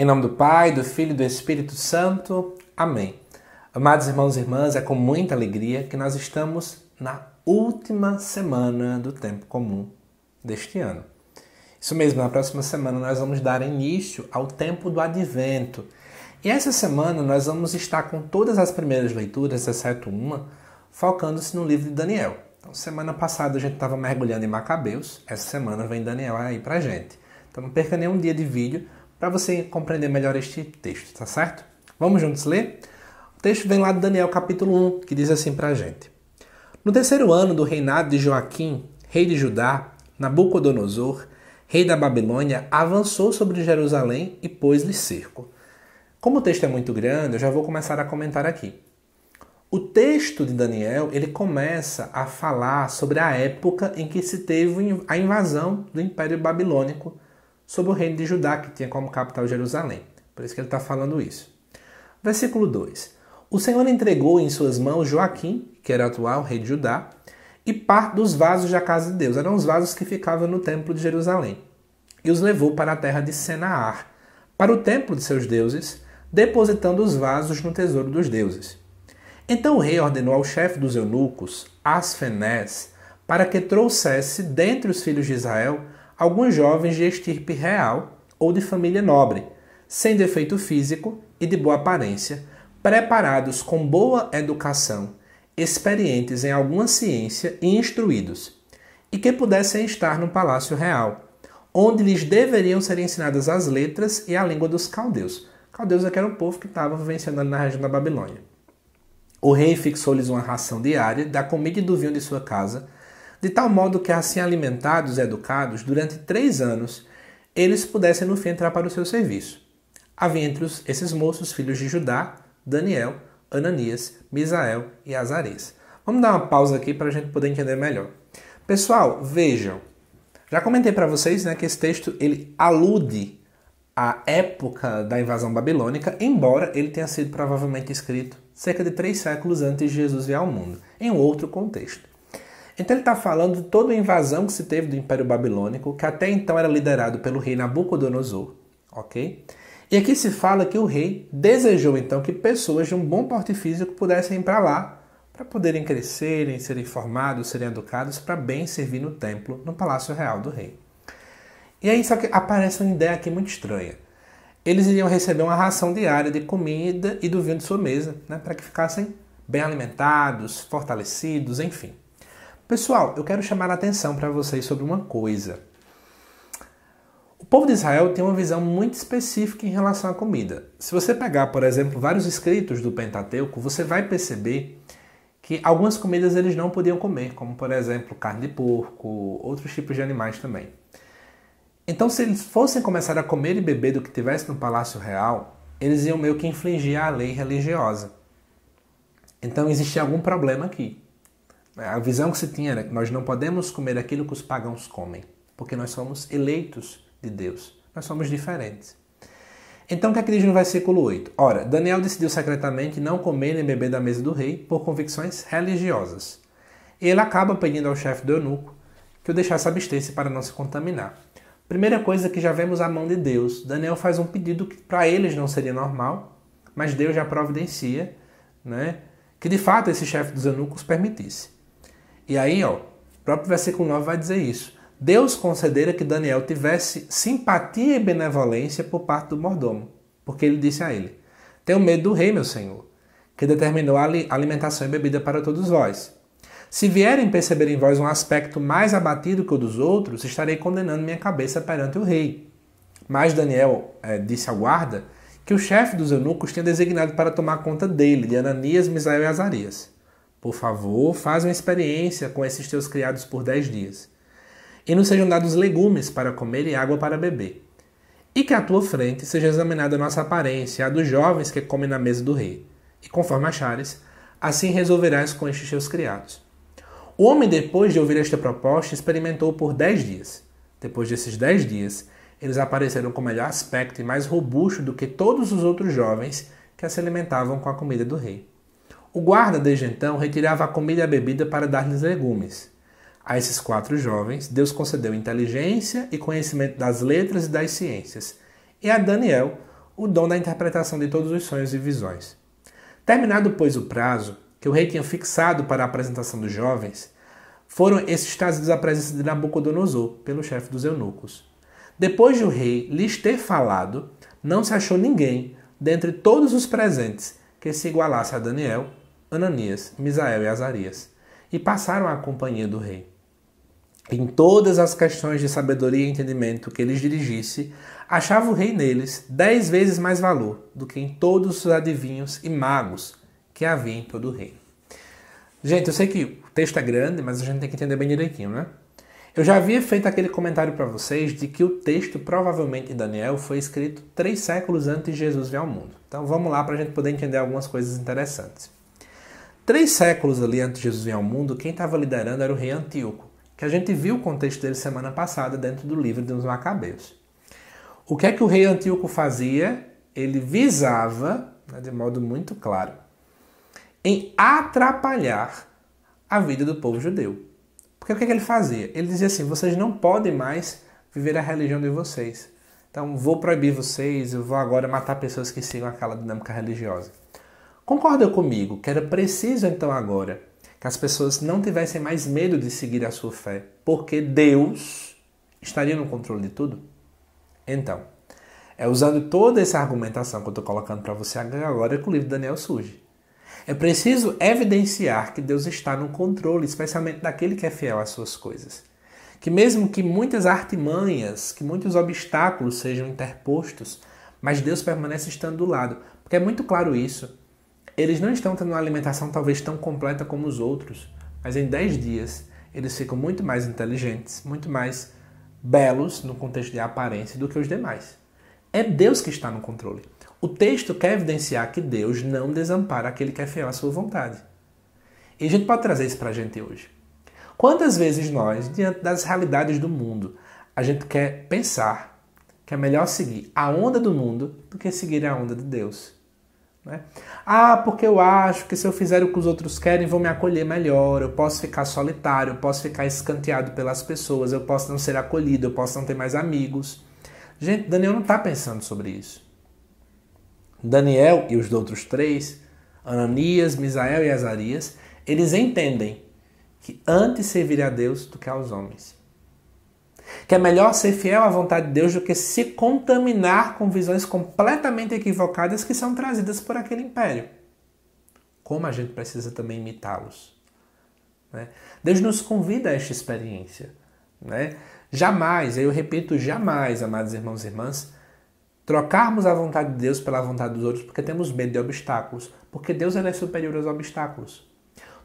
Em nome do Pai, do Filho e do Espírito Santo. Amém. Amados irmãos e irmãs, é com muita alegria que nós estamos na última semana do tempo comum deste ano. Isso mesmo, na próxima semana nós vamos dar início ao tempo do advento. E essa semana nós vamos estar com todas as primeiras leituras, exceto uma, focando-se no livro de Daniel. Então, semana passada a gente estava mergulhando em Macabeus, essa semana vem Daniel aí pra gente. Então não perca nenhum dia de vídeo para você compreender melhor este texto, tá certo? Vamos juntos ler? O texto vem lá de Daniel capítulo 1, que diz assim para a gente. No terceiro ano do reinado de Joaquim, rei de Judá, Nabucodonosor, rei da Babilônia, avançou sobre Jerusalém e pôs-lhe cerco. Como o texto é muito grande, eu já vou começar a comentar aqui. O texto de Daniel ele começa a falar sobre a época em que se teve a invasão do Império Babilônico sobre o reino de Judá, que tinha como capital Jerusalém. Por isso que ele está falando isso. Versículo 2: O Senhor entregou em suas mãos Joaquim, que era atual rei de Judá, e parte dos vasos da casa de Deus. Eram os vasos que ficavam no templo de Jerusalém. E os levou para a terra de Senaar, para o templo de seus deuses, depositando os vasos no tesouro dos deuses. Então o rei ordenou ao chefe dos eunucos, Asfenés, para que trouxesse dentre os filhos de Israel alguns jovens de estirpe real ou de família nobre, sem defeito físico e de boa aparência, preparados com boa educação, experientes em alguma ciência e instruídos, e que pudessem estar no palácio real, onde lhes deveriam ser ensinadas as letras e a língua dos caldeus. Caldeus é era o povo que estava vivenciando na região da Babilônia. O rei fixou-lhes uma ração diária da comida e do vinho de sua casa, de tal modo que, assim alimentados e educados, durante três anos, eles pudessem no fim entrar para o seu serviço. Havia entre os, esses moços filhos de Judá, Daniel, Ananias, Misael e Azarias. Vamos dar uma pausa aqui para a gente poder entender melhor. Pessoal, vejam. Já comentei para vocês né, que esse texto ele alude à época da invasão babilônica, embora ele tenha sido provavelmente escrito cerca de três séculos antes de Jesus vir ao mundo, em outro contexto. Então ele está falando de toda a invasão que se teve do Império Babilônico, que até então era liderado pelo rei Nabucodonosor, ok? E aqui se fala que o rei desejou então que pessoas de um bom porte físico pudessem ir para lá, para poderem crescerem, serem formados, serem educados, para bem servir no templo, no palácio real do rei. E aí só que aparece uma ideia aqui muito estranha. Eles iriam receber uma ração diária de comida e do vinho de sua mesa, né, para que ficassem bem alimentados, fortalecidos, enfim. Pessoal, eu quero chamar a atenção para vocês sobre uma coisa. O povo de Israel tem uma visão muito específica em relação à comida. Se você pegar, por exemplo, vários escritos do Pentateuco, você vai perceber que algumas comidas eles não podiam comer, como por exemplo carne de porco, outros tipos de animais também. Então, se eles fossem começar a comer e beber do que tivesse no palácio real, eles iam meio que infringir a lei religiosa. Então, existia algum problema aqui. A visão que se tinha era que nós não podemos comer aquilo que os pagãos comem, porque nós somos eleitos de Deus, nós somos diferentes. Então, o que é que diz no versículo 8? Ora, Daniel decidiu secretamente não comer nem beber da mesa do rei por convicções religiosas. Ele acaba pedindo ao chefe do eunuco que o deixasse abster-se para não se contaminar. Primeira coisa que já vemos a mão de Deus. Daniel faz um pedido que para eles não seria normal, mas Deus já providencia né, que de fato esse chefe dos eunucos permitisse. E aí, ó, o próprio versículo 9 vai dizer isso. Deus concedera que Daniel tivesse simpatia e benevolência por parte do mordomo, porque ele disse a ele: Tenho medo do rei, meu senhor, que determinou a alimentação e bebida para todos vós. Se vierem perceber em vós um aspecto mais abatido que o dos outros, estarei condenando minha cabeça perante o rei. Mas Daniel é, disse ao guarda que o chefe dos eunucos tinha designado para tomar conta dele, de Ananias, Misael e Azarias. Por favor, faz uma experiência com esses teus criados por dez dias. E nos sejam dados legumes para comer e água para beber. E que à tua frente seja examinada a nossa aparência, a dos jovens que comem na mesa do rei. E conforme achares, assim resolverás com estes teus criados. O homem, depois de ouvir esta proposta, experimentou por dez dias. Depois desses dez dias, eles apareceram com melhor aspecto e mais robusto do que todos os outros jovens que se alimentavam com a comida do rei. O guarda, desde então, retirava a comida e a bebida para dar-lhes legumes. A esses quatro jovens, Deus concedeu inteligência e conhecimento das letras e das ciências, e a Daniel o dom da interpretação de todos os sonhos e visões. Terminado, pois, o prazo que o rei tinha fixado para a apresentação dos jovens, foram esses trazidos à presença de Nabucodonosor, pelo chefe dos eunucos. Depois de o rei lhes ter falado, não se achou ninguém, dentre todos os presentes, que se igualasse a Daniel Ananias, Misael e Azarias, e passaram à companhia do rei. Em todas as questões de sabedoria e entendimento que eles dirigisse, achava o rei neles dez vezes mais valor do que em todos os adivinhos e magos que havia em todo o reino. Gente, eu sei que o texto é grande, mas a gente tem que entender bem direitinho, né? Eu já havia feito aquele comentário para vocês de que o texto, provavelmente Daniel, foi escrito três séculos antes de Jesus vir ao mundo. Então vamos lá para a gente poder entender algumas coisas interessantes. Três séculos ali antes de Jesus vir ao mundo, quem estava liderando era o rei Antíoco, que a gente viu o contexto dele semana passada dentro do livro dos Macabeus. O que é que o rei Antíoco fazia? Ele visava, né, de modo muito claro, em atrapalhar a vida do povo judeu. Porque o que, é que ele fazia? Ele dizia assim: vocês não podem mais viver a religião de vocês. Então, vou proibir vocês, eu vou agora matar pessoas que sigam aquela dinâmica religiosa. Concorda comigo que era preciso então agora que as pessoas não tivessem mais medo de seguir a sua fé, porque Deus estaria no controle de tudo? Então, é usando toda essa argumentação que eu estou colocando para você agora que o livro de Daniel surge. É preciso evidenciar que Deus está no controle, especialmente daquele que é fiel às suas coisas. Que mesmo que muitas artimanhas, que muitos obstáculos sejam interpostos, mas Deus permanece estando do lado. Porque é muito claro isso eles não estão tendo uma alimentação talvez tão completa como os outros, mas em 10 dias eles ficam muito mais inteligentes, muito mais belos no contexto de aparência do que os demais. É Deus que está no controle. O texto quer evidenciar que Deus não desampara aquele que é fiel à sua vontade. E a gente pode trazer isso para a gente hoje. Quantas vezes nós, diante das realidades do mundo, a gente quer pensar que é melhor seguir a onda do mundo do que seguir a onda de Deus? Né? Ah, porque eu acho que se eu fizer o que os outros querem, vão me acolher melhor, eu posso ficar solitário, eu posso ficar escanteado pelas pessoas, eu posso não ser acolhido, eu posso não ter mais amigos. Gente, Daniel não está pensando sobre isso. Daniel e os outros três, Ananias, Misael e Azarias, eles entendem que antes servir a Deus do que aos homens. Que é melhor ser fiel à vontade de Deus do que se contaminar com visões completamente equivocadas que são trazidas por aquele império. Como a gente precisa também imitá-los. Né? Deus nos convida a esta experiência. Né? Jamais, eu repito, jamais, amados irmãos e irmãs, trocarmos a vontade de Deus pela vontade dos outros porque temos medo de obstáculos. Porque Deus é superior aos obstáculos.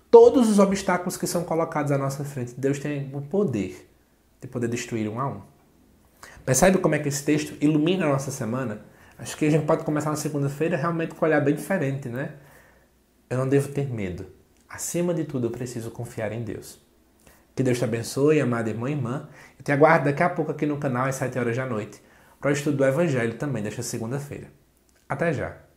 Todos os obstáculos que são colocados à nossa frente, Deus tem o poder de poder destruir um a um. Percebe como é que esse texto ilumina a nossa semana? Acho que a gente pode começar na segunda-feira realmente com um olhar bem diferente, né? Eu não devo ter medo. Acima de tudo, eu preciso confiar em Deus. Que Deus te abençoe, amada irmã e irmã. Eu te aguardo daqui a pouco aqui no canal às 7 horas da noite para o estudo do Evangelho também desta segunda-feira. Até já!